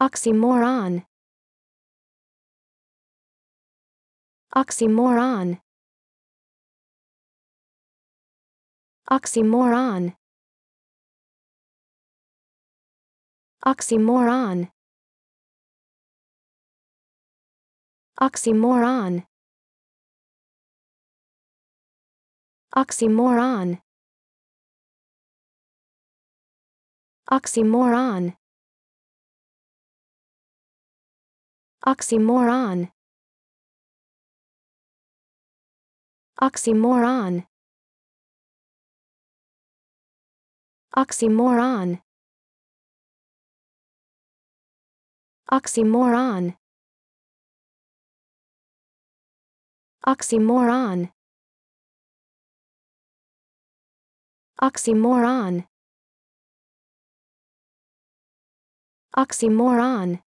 Oxymoron. Oxymoron. Oxymoron. Oxymoron. Oxymoron. Oxymoron. Oxymoron. Oxymoron. Oxymoron. Oxymoron. Oxymoron. Oxymoron. Oxymoron. Oxymoron.